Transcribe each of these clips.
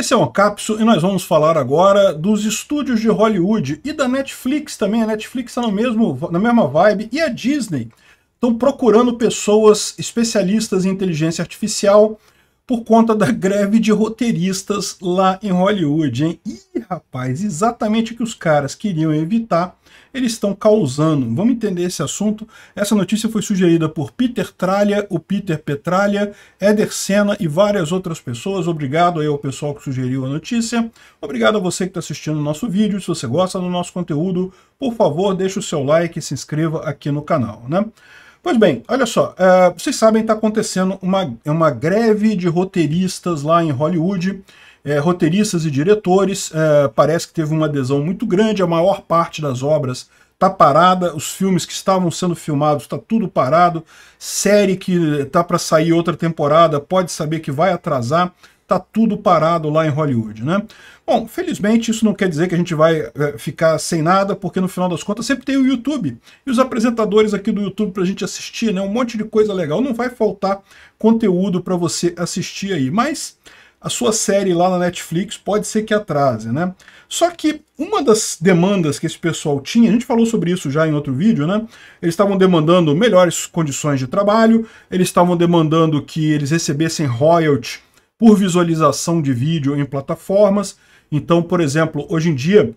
Esse é o Capso e nós vamos falar agora dos estúdios de Hollywood e da Netflix também. A Netflix está mesmo, na mesma vibe e a Disney estão procurando pessoas especialistas em inteligência artificial por conta da greve de roteiristas lá em Hollywood. Hein? rapaz, exatamente o que os caras queriam evitar, eles estão causando. Vamos entender esse assunto. Essa notícia foi sugerida por Peter Tralha, o Peter Petralha, Eder Senna e várias outras pessoas. Obrigado aí ao pessoal que sugeriu a notícia. Obrigado a você que está assistindo o nosso vídeo. Se você gosta do nosso conteúdo, por favor, deixe o seu like e se inscreva aqui no canal, né? Pois bem, olha só, uh, vocês sabem que está acontecendo uma, uma greve de roteiristas lá em Hollywood é, roteiristas e diretores. É, parece que teve uma adesão muito grande, a maior parte das obras tá parada, os filmes que estavam sendo filmados está tudo parado, série que tá para sair outra temporada pode saber que vai atrasar, está tudo parado lá em Hollywood, né? Bom, felizmente isso não quer dizer que a gente vai é, ficar sem nada, porque no final das contas sempre tem o YouTube e os apresentadores aqui do YouTube para a gente assistir, né? Um monte de coisa legal, não vai faltar conteúdo para você assistir aí, mas a sua série lá na Netflix pode ser que atrase, né? Só que uma das demandas que esse pessoal tinha, a gente falou sobre isso já em outro vídeo, né? Eles estavam demandando melhores condições de trabalho, eles estavam demandando que eles recebessem royalty por visualização de vídeo em plataformas. Então, por exemplo, hoje em dia,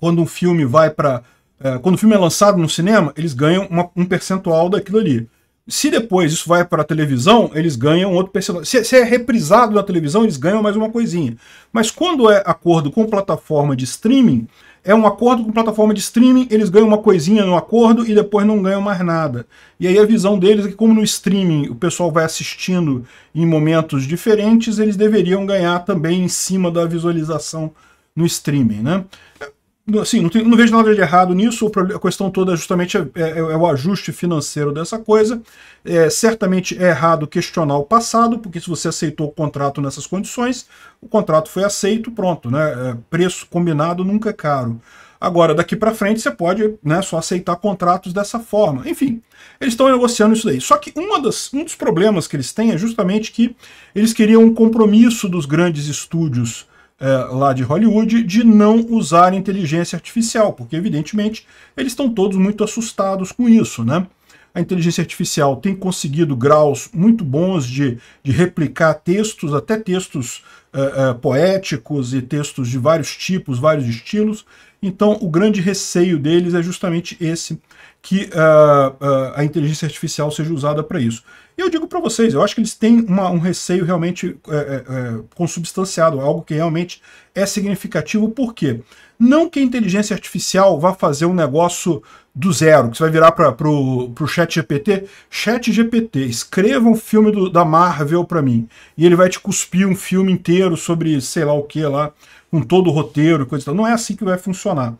quando um filme vai para. É, eh, quando o filme é lançado no cinema, eles ganham uma, um percentual daquilo ali. Se depois isso vai para a televisão, eles ganham outro personagem. Se, se, é reprisado na televisão, eles ganham mais uma coisinha. Mas quando é acordo com plataforma de streaming, é um acordo com plataforma de streaming, eles ganham uma coisinha no acordo e depois não ganham mais nada. E aí a visão deles é que, como no streaming o pessoal vai assistindo em momentos diferentes, eles deveriam ganhar também em cima da visualização no streaming, né? assim, não, tem, não, vejo nada de errado nisso, a questão toda justamente é, é, é, é o ajuste financeiro dessa coisa. É, certamente é errado questionar o passado, porque se você aceitou o contrato nessas condições, o contrato foi aceito, pronto, né? É, preço combinado nunca é caro. Agora, daqui para frente, você pode né, só aceitar contratos dessa forma. Enfim, eles estão negociando isso daí. Só que uma das, um dos problemas que eles têm é justamente que eles queriam um compromisso dos grandes estúdios é, lá de Hollywood de não usar inteligência artificial, porque evidentemente eles estão todos muito assustados com isso, né? a inteligência artificial tem conseguido graus muito bons de, de replicar textos, até textos uh, uh, poéticos e textos de vários tipos, vários estilos. Então, o grande receio deles é justamente esse, que uh, a inteligência artificial seja usada para isso. E eu digo para vocês, eu acho que eles têm uma, um receio realmente consubstanciado, algo que realmente é significativo, por quê? Não que a inteligência artificial vá fazer um negócio do zero, que você vai virar para pro, pro chat GPT, chat GPT, escreva um filme do, da Marvel para mim, e ele vai te cuspir um filme inteiro sobre sei lá o que lá, com todo o roteiro e coisa e tal. Não é assim que vai funcionar.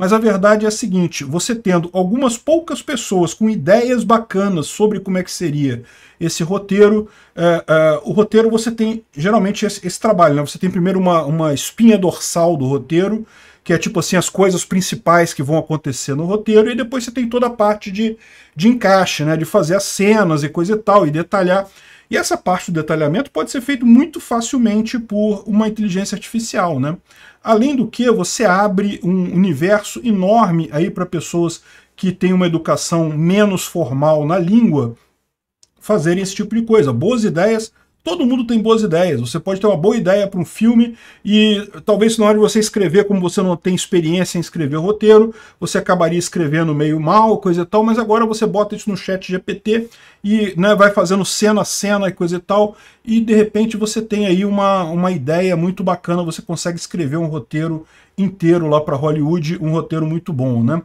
Mas a verdade é a seguinte, você tendo algumas poucas pessoas com ideias bacanas sobre como é que seria esse roteiro, é, é, o roteiro você tem geralmente esse, esse trabalho, né? você tem primeiro uma, uma espinha dorsal do roteiro, que é tipo assim, as coisas principais que vão acontecer no roteiro, e depois você tem toda a parte de, de encaixe, né? De fazer as cenas e coisa e tal, e detalhar. E essa parte do detalhamento pode ser feito muito facilmente por uma inteligência artificial, né? Além do que, você abre um universo enorme aí para pessoas que têm uma educação menos formal na língua fazerem esse tipo de coisa. Boas ideias Todo mundo tem boas ideias. Você pode ter uma boa ideia para um filme e talvez na hora de você escrever, como você não tem experiência em escrever roteiro, você acabaria escrevendo meio mal, coisa e tal, mas agora você bota isso no chat GPT e né, vai fazendo cena a cena e coisa e tal, e de repente você tem aí uma, uma ideia muito bacana, você consegue escrever um roteiro inteiro lá para Hollywood, um roteiro muito bom, né?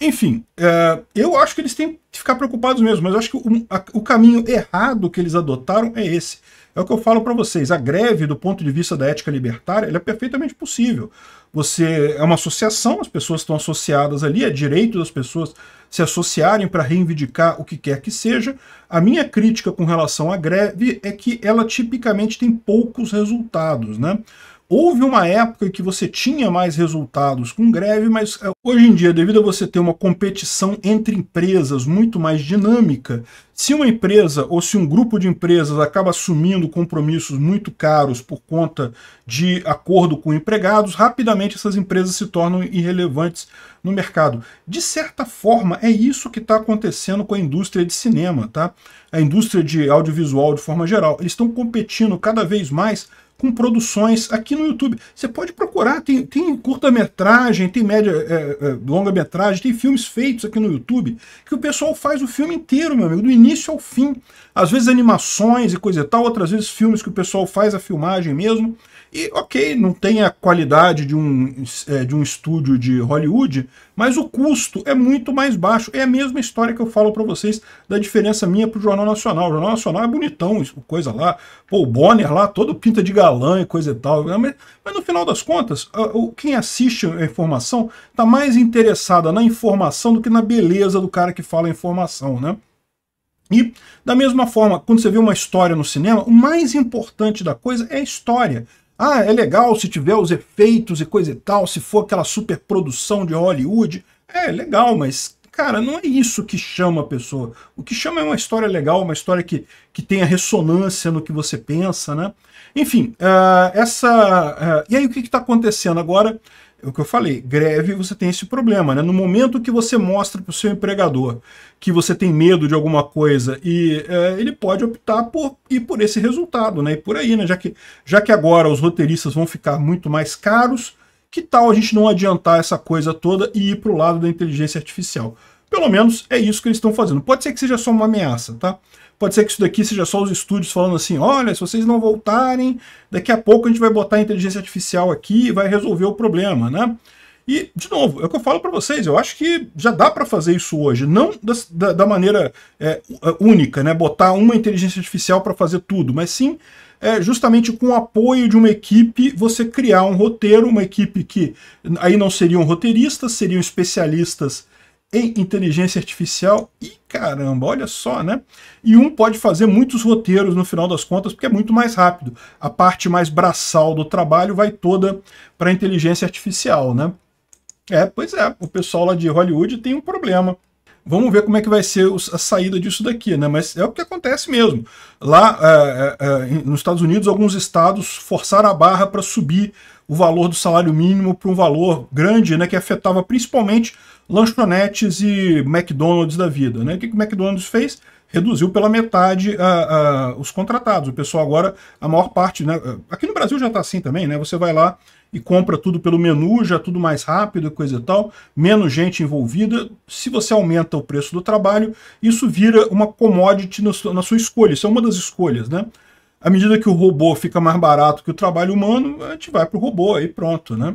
Enfim, é, eu acho que eles têm que ficar preocupados mesmo, mas eu acho que o, a, o caminho errado que eles adotaram é esse é o que eu falo para vocês. A greve, do ponto de vista da ética libertária, é perfeitamente possível. Você é uma associação, as pessoas estão associadas ali, é direito das pessoas se associarem para reivindicar o que quer que seja. A minha crítica com relação à greve é que ela tipicamente tem poucos resultados, né? Houve uma época que você tinha mais resultados com greve, mas eh, hoje em dia, devido a você ter uma competição entre empresas muito mais dinâmica, se uma empresa ou se um grupo de empresas acaba assumindo compromissos muito caros por conta de acordo com empregados, rapidamente essas empresas se tornam irrelevantes no mercado. De certa forma, é isso que está acontecendo com a indústria de cinema, tá? A indústria de audiovisual de forma geral. Eles estão competindo cada vez mais com produções aqui no YouTube. Você pode procurar, tem, tem curta-metragem, tem média, é, é, longa-metragem, tem filmes feitos aqui no YouTube, que o pessoal faz o filme inteiro, meu amigo, do início ao fim. Às vezes animações e coisa e tal, outras vezes filmes que o pessoal faz a filmagem mesmo. E, ok, não tem a qualidade de um, é, de um estúdio de Hollywood, mas o custo é muito mais baixo. É a mesma história que eu falo para vocês da diferença minha para o Jornal Nacional. O Jornal Nacional é bonitão, coisa lá. Pô, o Bonner lá, todo pinta de galã e coisa e tal. É, mas, mas no final das contas, quem assiste a informação está mais interessada na informação do que na beleza do cara que fala a informação, né? E, da mesma forma, quando você vê uma história no cinema, o mais importante da coisa é a história. Ah, é legal se tiver os efeitos e coisa e tal, se for aquela superprodução de Hollywood. É legal, mas, cara, não é isso que chama a pessoa. O que chama é uma história legal, uma história que, que tenha ressonância no que você pensa, né? Enfim, uh, essa. Uh, e aí, o que está acontecendo agora? É o que eu falei, greve você tem esse problema, né? No momento que você mostra para o seu empregador que você tem medo de alguma coisa e é, ele pode optar por ir por esse resultado, né? E por aí, né? Já que, já que agora os roteiristas vão ficar muito mais caros, que tal a gente não adiantar essa coisa toda e ir para o lado da inteligência artificial? Pelo menos é isso que eles estão fazendo. Pode ser que seja só uma ameaça, tá? Pode ser que isso daqui seja só os estúdios falando assim, olha, se vocês não voltarem, daqui a pouco a gente vai botar a inteligência artificial aqui e vai resolver o problema, né? E, de novo, é o que eu falo para vocês, eu acho que já dá para fazer isso hoje, não da, da maneira é, única, né? botar uma inteligência artificial para fazer tudo, mas sim é, justamente com o apoio de uma equipe, você criar um roteiro, uma equipe que aí não seriam roteiristas, seriam especialistas em inteligência artificial e caramba, olha só, né? E um pode fazer muitos roteiros no final das contas, porque é muito mais rápido. A parte mais braçal do trabalho vai toda para inteligência artificial, né? É, pois é, o pessoal lá de Hollywood tem um problema. Vamos ver como é que vai ser a saída disso daqui, né? Mas é o que acontece mesmo. Lá é, é, é nos Estados Unidos, alguns estados forçaram a barra para subir o valor do salário mínimo para um valor grande, né? Que afetava principalmente lanchonetes e McDonald's da vida. Né? O que, que o McDonald's fez? Reduziu pela metade os contratados. O pessoal agora, a maior parte, né? aqui no Brasil já está assim também, né? você vai lá e compra tudo pelo menu, já tudo mais rápido, coisa e tal, menos gente envolvida. Se você aumenta o preço do trabalho, isso vira uma commodity na sua, na sua escolha. Isso é uma das escolhas, né? À medida que o robô fica mais barato que o trabalho humano, a gente vai para o robô aí pronto, né?